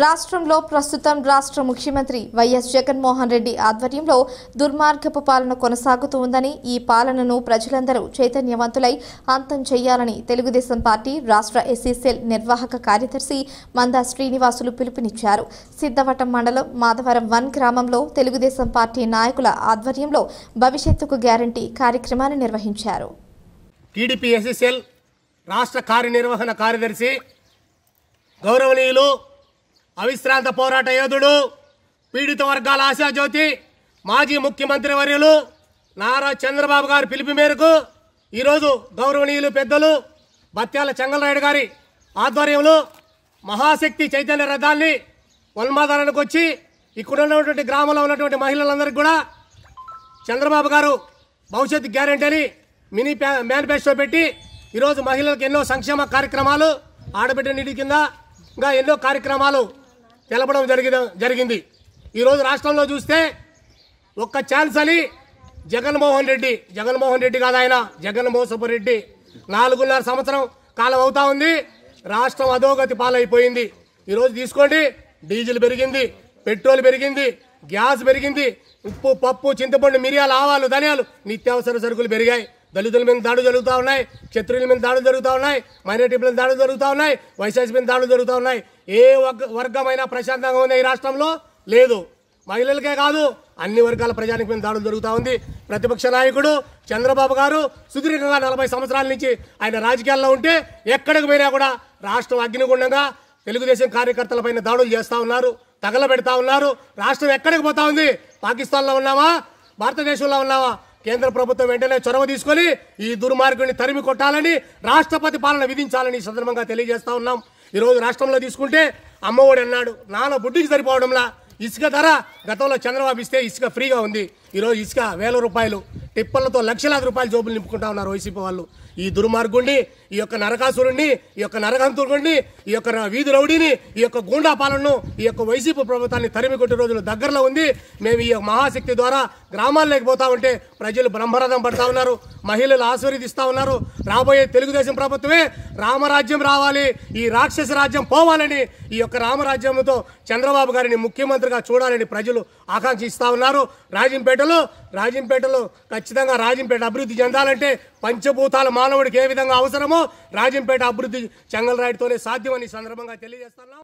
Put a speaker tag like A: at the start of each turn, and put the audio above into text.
A: రాష్ట్రంలో ప్రస్తుతం రాష్ట్ర ముఖ్యమంత్రి వైఎస్ జగన్మోహన్ రెడ్డి ఆధ్వర్యంలో దుర్మార్గపు పాలన కొనసాగుతూ ఉందని ఈ పాలనను ప్రజలందరూ చైతన్యవంతులై అంతం చేయాలని తెలుగుదేశం పార్టీ రాష్ట్ర ఎస్సీసెల్ నిర్వాహక కార్యదర్శి మందా శ్రీనివాసులు పిలుపునిచ్చారు సిద్ధవటం మండలం మాధవరం వన్ గ్రామంలో తెలుగుదేశం పార్టీ నాయకుల ఆధ్వర్యంలో భవిష్యత్తుకు గ్యారంటీ కార్యక్రమాన్ని నిర్వహించారు
B: టీడీపీ రాష్ట్ర కార్యనిర్వహణ కార్యదర్శి గౌరవనీయులు అవిశ్రాంత పోరాట యోధుడు పీడిత వర్గాల ఆశాజ్యోతి మాజీ ముఖ్యమంత్రి వర్యులు నారా చంద్రబాబు గారి పిలుపు మేరకు ఈరోజు గౌరవనీయులు పెద్దలు బత్యాల చెంగలరాయుడు గారి ఆధ్వర్యంలో మహాశక్తి చైతన్య రథాన్ని ఉన్మాదానికి వచ్చి ఇక్కడ ఉన్నటువంటి గ్రామంలో ఉన్నటువంటి మహిళలందరికీ కూడా చంద్రబాబు గారు భవిష్యత్ గ్యారంటీ అని మినీ మేనిఫెస్టో పెట్టి ఈరోజు మహిళలకు ఎన్నో సంక్షేమ కార్యక్రమాలు ఆడబిడ్డ నిధి కింద ఇంకా ఎన్నో కార్యక్రమాలు తెలపడం జరిగిన జరిగింది ఈరోజు రాష్ట్రంలో చూస్తే ఒక్క ఛాన్స్ అని జగన్మోహన్ రెడ్డి జగన్మోహన్ రెడ్డి కాదు ఆయన జగన్మోహన్ రెడ్డి నాలుగున్నర సంవత్సరం కాలం అవుతా ఉంది రాష్ట్రం అధోగతి పాలైపోయింది ఈరోజు తీసుకోండి డీజిల్ పెరిగింది పెట్రోల్ పెరిగింది గ్యాస్ పెరిగింది ఉప్పు పప్పు చింతపండు మిరియాలు ఆవాలు ధనియాలు నిత్యావసర సరుకులు పెరిగాయి దళితుల మీద దాడులు జరుగుతూ ఉన్నాయి క్షత్రియుల మీద దాడులు జరుగుతూ ఉన్నాయి మైనార్టీ మీద దాడులు జరుగుతూ ఉన్నాయి వైశాస్ మీద దాడులు జరుగుతూ ఉన్నాయి ఏ వర్గమైనా ప్రశాంతంగా ఉంది ఈ రాష్ట్రంలో లేదు మహిళలకే కాదు అన్ని వర్గాల ప్రజానికి మీద దాడులు జరుగుతూ ఉంది ప్రతిపక్ష నాయకుడు చంద్రబాబు గారు సుదీర్ఘంగా నలభై సంవత్సరాల నుంచి ఆయన రాజకీయాల్లో ఉంటే ఎక్కడికి పోయినా కూడా రాష్ట్రం అగ్నిగుండంగా తెలుగుదేశం కార్యకర్తల పైన దాడులు చేస్తూ ఉన్నారు తగలబెడతా ఉన్నారు రాష్ట్రం ఎక్కడికి పోతా ఉంది పాకిస్తాన్లో ఉన్నావా భారతదేశంలో ఉన్నావా కేంద్ర ప్రభుత్వం వెంటనే చొరవ తీసుకొని ఈ దుర్మార్గుని తరిమి కొట్టాలని రాష్ట్రపతి పాలన విధించాలని ఈ సందర్భంగా తెలియజేస్తా ఉన్నాం ఈరోజు రాష్ట్రంలో తీసుకుంటే అమ్మఒడి అన్నాడు నాన్న బుడ్డికి సరిపోవడంలా ఇసుక ధర గతంలో చంద్రబాబు ఇస్తే ఇసుక ఫ్రీగా ఉంది ఈరోజు ఇసుక వేల రూపాయలు టిప్పర్లతో లక్షలాది రూపాయలు జోబులు నింపుకుంటా ఉన్నారు వైసీపీ వాళ్ళు ఈ దుర్మార్గుణ్ణి ఈ యొక్క నరకాసురుణ్ణి ఈ యొక్క నరకంతురుణ్ణి ఈ యొక్క వీధి రౌడీని ఈ యొక్క గూండా పాలనను ఈ యొక్క వైసీపీ ప్రభుత్వాన్ని తరిమి కొట్టే రోజులు దగ్గరలో ఉంది మేము ఈ మహాశక్తి ద్వారా గ్రామాల్లోకి పోతా ఉంటే ప్రజలు బ్రహ్మరథం పడతా ఉన్నారు మహిళలు ఆశీర్వదిస్తా ఉన్నారు రాబోయే తెలుగుదేశం ప్రభుత్వమే రామరాజ్యం రావాలి ఈ రాక్షస రాజ్యం పోవాలని ఈ యొక్క రామరాజ్యంతో చంద్రబాబు గారిని ముఖ్యమంత్రిగా చూడాలని ప్రజలు ఆకాంక్షిస్తా ఉన్నారు రాజంపేటలో రాజంపేటలో ఖచ్చితంగా రాజంపేట అభివృద్ధి చెందాలంటే పంచభూతాల మానవుడికి ఏ విధంగా అవసరమో రాజంపేట అభివృద్ధి చెంగలరాయుడితోనే సాధ్యమని సందర్భంగా తెలియజేస్తున్నాం